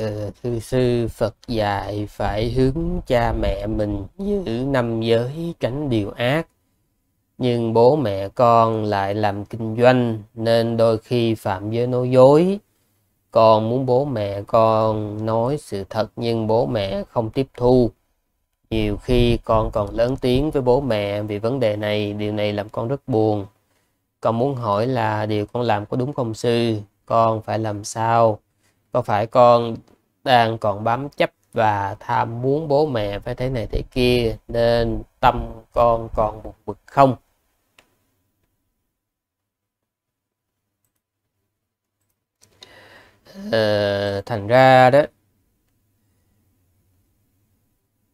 Ờ, thư sư phật dạy phải hướng cha mẹ mình giữ năm giới tránh điều ác nhưng bố mẹ con lại làm kinh doanh nên đôi khi phạm giới nói dối con muốn bố mẹ con nói sự thật nhưng bố mẹ không tiếp thu nhiều khi con còn lớn tiếng với bố mẹ vì vấn đề này điều này làm con rất buồn con muốn hỏi là điều con làm có đúng không sư con phải làm sao có phải con đang còn bám chấp và tham muốn bố mẹ phải thế này thế kia nên tâm con còn buồn bực không ờ, thành ra đó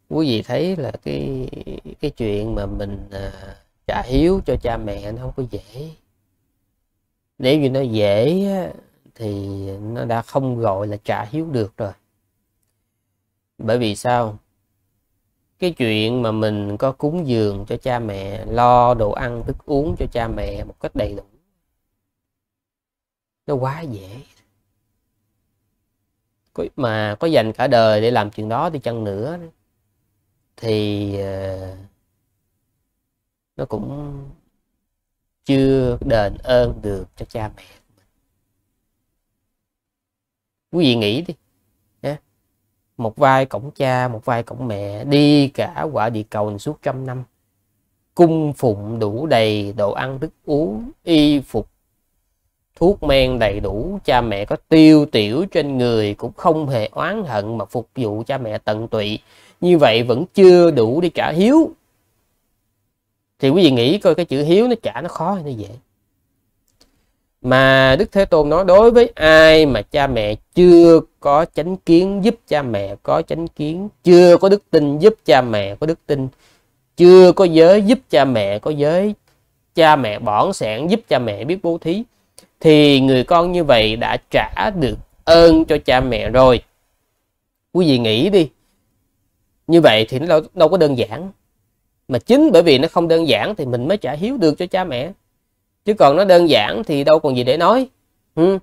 quý vị thấy là cái cái chuyện mà mình à, trả hiếu cho cha mẹ nó không có dễ nếu như nó dễ thì nó đã không gọi là trả hiếu được rồi bởi vì sao cái chuyện mà mình có cúng dường cho cha mẹ lo đồ ăn thức uống cho cha mẹ một cách đầy đủ nó quá dễ có, mà có dành cả đời để làm chuyện đó thì chăng nữa thì ờ, nó cũng chưa đền ơn được cho cha mẹ quý vị nghĩ đi nhé một vai cổng cha một vai cổng mẹ đi cả quả địa cầu suốt trăm năm cung phụng đủ đầy đồ ăn thức uống y phục thuốc men đầy đủ cha mẹ có tiêu tiểu trên người cũng không hề oán hận mà phục vụ cha mẹ tận tụy như vậy vẫn chưa đủ đi trả hiếu thì quý vị nghĩ coi cái chữ hiếu nó trả nó khó hay nó dễ mà Đức Thế Tôn nói đối với ai mà cha mẹ chưa có chánh kiến giúp cha mẹ có chánh kiến chưa có đức tin giúp cha mẹ có đức tin chưa có giới giúp cha mẹ có giới cha mẹ bỏng sẻn giúp cha mẹ biết bố thí thì người con như vậy đã trả được ơn cho cha mẹ rồi quý vị nghĩ đi như vậy thì nó đâu có đơn giản mà chính bởi vì nó không đơn giản thì mình mới trả hiếu được cho cha mẹ chứ còn nó đơn giản thì đâu còn gì để nói ừ.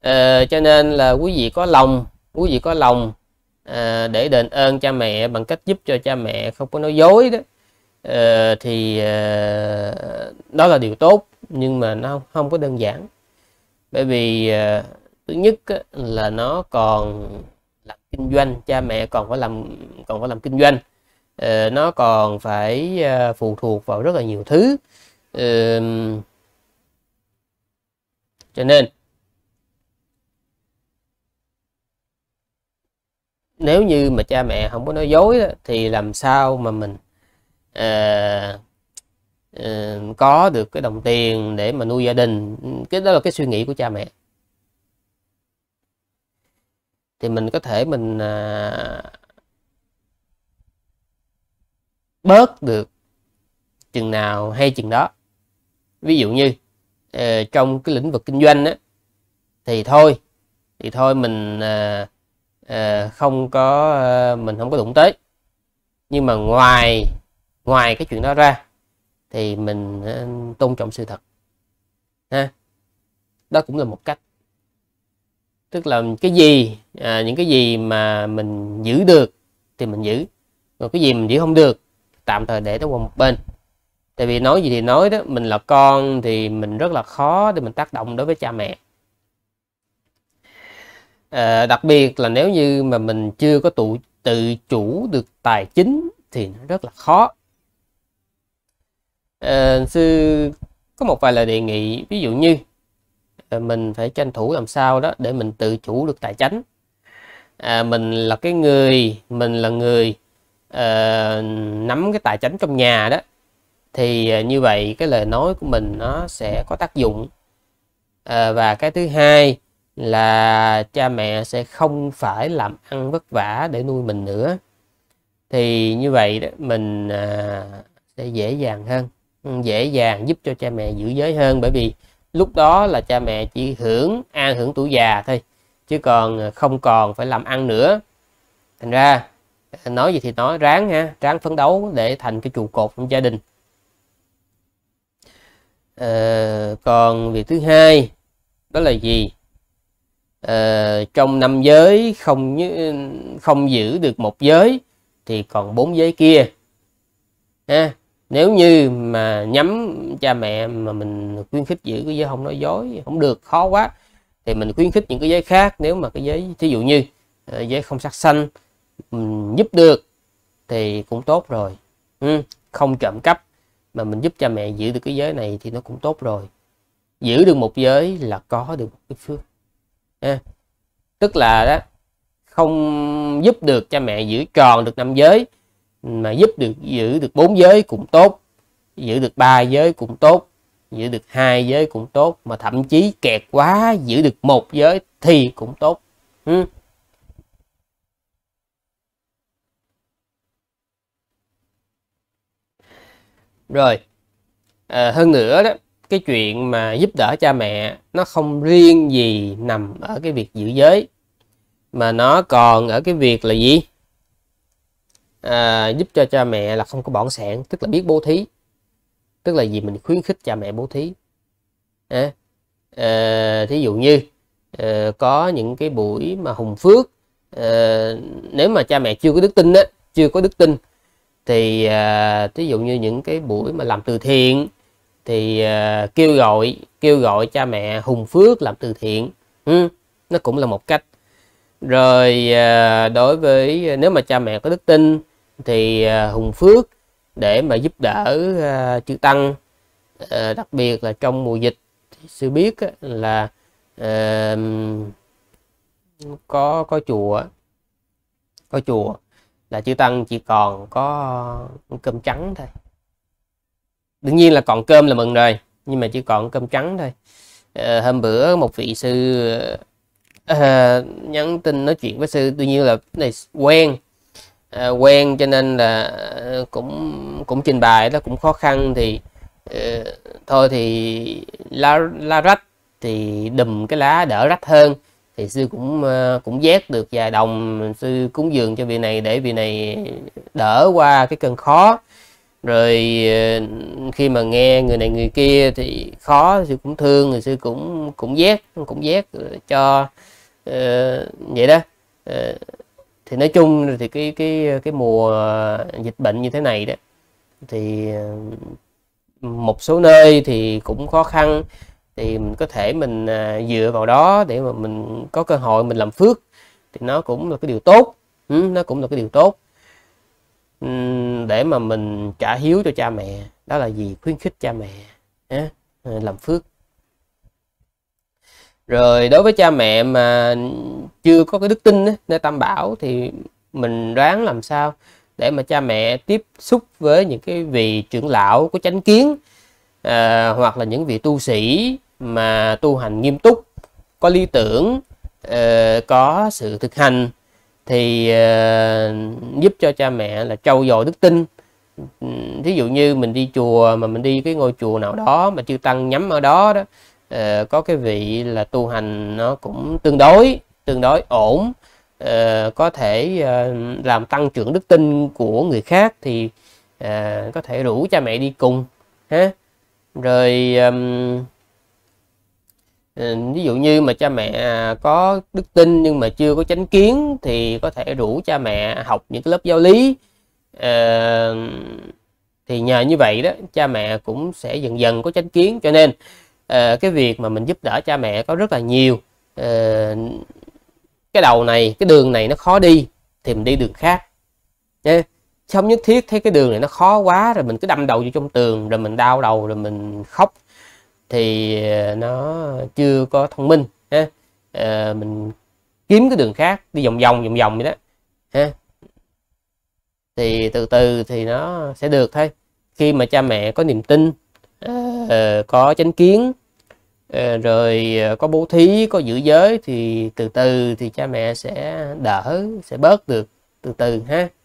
à, cho nên là quý vị có lòng quý vị có lòng à, để đền ơn cha mẹ bằng cách giúp cho cha mẹ không có nói dối đó à, thì à, đó là điều tốt nhưng mà nó không có đơn giản bởi vì à, thứ nhất là nó còn làm kinh doanh cha mẹ còn phải làm còn phải làm kinh doanh nó còn phải phụ thuộc vào rất là nhiều thứ cho nên nếu như mà cha mẹ không có nói dối đó, thì làm sao mà mình à, à, có được cái đồng tiền để mà nuôi gia đình cái đó là cái suy nghĩ của cha mẹ thì mình có thể mình à, bớt được chừng nào hay chừng đó ví dụ như ờ, trong cái lĩnh vực kinh doanh đó, thì thôi thì thôi mình ờ, ờ, không có mình không có đụng tới nhưng mà ngoài ngoài cái chuyện đó ra thì mình tôn trọng sự thật ha đó cũng là một cách tức là cái gì à, những cái gì mà mình giữ được thì mình giữ còn cái gì mình giữ không được tạm thời để nó qua một bên tại vì nói gì thì nói đó mình là con thì mình rất là khó để mình tác động đối với cha mẹ à, đặc biệt là nếu như mà mình chưa có tụ tự chủ được tài chính thì nó rất là khó à, sư có một vài lời đề nghị ví dụ như à, mình phải tranh thủ làm sao đó để mình tự chủ được tài chính à, mình là cái người mình là người uh, nắm cái tài chính trong nhà đó thì à, như vậy cái lời nói của mình nó sẽ có tác dụng à, và cái thứ hai là cha mẹ sẽ không phải làm ăn vất vả để nuôi mình nữa thì như vậy đó mình à, sẽ dễ dàng hơn ừ, dễ dàng giúp cho cha mẹ giữ giới hơn bởi vì lúc đó là cha mẹ chỉ hưởng an hưởng tuổi già thôi chứ còn à, không còn phải làm ăn nữa thành ra à, nói gì thì nói ráng ha ráng phấn đấu để thành cái trụ cột trong gia đình à, còn việc thứ hai đó là gì à, trong năm giới không không giữ được một giới thì còn bốn giới kia ha nếu như mà nhắm cha mẹ mà mình khuyến khích giữ cái giới không nói dối không được khó quá thì mình khuyến khích những cái giới khác nếu mà cái giới thí dụ như ờ, giới không sát sanh giúp được thì cũng tốt rồi ừ, không trộm cắp mà mình giúp cha mẹ giữ được cái giới này thì nó cũng tốt rồi giữ được một giới là có được một cái phước à, tức là đó không giúp được cha mẹ giữ tròn được năm giới mà giúp được giữ được bốn giới cũng tốt giữ được ba giới cũng tốt giữ được hai giới cũng tốt mà thậm chí kẹt quá giữ được một giới thì cũng tốt ừ. rồi à, hơn nữa đó cái chuyện mà giúp đỡ cha mẹ nó không riêng gì nằm ở cái việc giữ giới mà nó còn ở cái việc là gì à, giúp cho cha mẹ là không có bỏng sẻn tức là biết bố thí tức là gì mình khuyến khích cha mẹ bố thí à, à, thí dụ như à, có những cái buổi mà hùng phước à, nếu mà cha mẹ chưa có đức tin á chưa có đức tin thì à, ví dụ như những cái buổi mà làm từ thiện thì à, kêu gọi kêu gọi cha mẹ hùng phước làm từ thiện ừ, nó cũng là một cách rồi à, đối với à, nếu mà cha mẹ có đức tin thì à, hùng phước để mà giúp đỡ à, chư tăng à, đặc biệt là trong mùa dịch sư biết là à, có có chùa có chùa là chữ tăng chỉ còn có cơm trắng thôi đương nhiên là còn cơm là mừng rồi nhưng mà chỉ còn cơm trắng thôi à, hôm bữa một vị sư à, nhắn tin nói chuyện với sư tuy nhiên là này quen à, quen cho nên là cũng cũng trình bày nó cũng khó khăn thì à, thôi thì la la rách thì đùm cái lá đỡ rách hơn thì sư cũng ờ, cũng vét được vài đồng sư cúng dường cho vị này để vị này đỡ qua cái cơn khó rồi ờ, khi mà nghe người này người kia thì khó sư cũng thương rồi sư cũng cũng vét cũng vét cho uh, vậy đó uh, thì nói chung thì cái cái cái mùa dịch bệnh như thế này đó thì một số nơi thì cũng khó khăn thì mình có thể mình à, dựa vào đó để mà mình có cơ hội mình làm phước thì nó cũng là cái điều tốt ừ, nó cũng là cái điều tốt ừ, để mà mình trả hiếu cho cha mẹ đó là gì khuyến khích cha mẹ à, làm phước rồi đối với cha mẹ mà chưa có cái đức tin nơi tam bảo thì mình ráng làm sao để mà cha mẹ tiếp xúc với những cái vị trưởng lão của chánh kiến à, hoặc là những vị tu sĩ mà tu hành nghiêm túc có lý tưởng à, có sự thực hành thì à, giúp cho cha mẹ là trau dồi đức tin thí dụ như mình đi chùa mà mình đi cái ngôi chùa nào đó mà chư tăng nhắm ở đó đó uh, có cái vị là tu hành nó cũng tương đối tương đối ổn uh, có thể uh, làm tăng trưởng đức tin của người khác thì uh, có thể rủ cha mẹ đi cùng ha rồi um, ví dụ như mà cha mẹ à, có đức tin nhưng mà chưa có chánh kiến thì có thể rủ cha mẹ học những cái lớp giáo lý à, thì nhờ như vậy đó cha mẹ cũng sẽ dần dần có chánh kiến cho nên à, cái việc mà mình giúp đỡ cha mẹ có rất là nhiều à, cái đầu này cái đường này nó khó đi thì mình đi đường khác yeah chứ không nhất thiết thấy cái đường này nó khó quá rồi mình cứ đâm đầu vô trong tường rồi mình đau đầu rồi mình khóc thì ờ, nó chưa có thông minh ha à, mình kiếm cái đường khác đi vòng vòng vòng vòng vậy đó ha thì từ từ thì nó sẽ được thôi khi mà cha mẹ có niềm tin uh, có chánh kiến uh, rồi có bố thí có giữ giới thì từ từ thì cha mẹ sẽ đỡ sẽ bớt được từ từ ha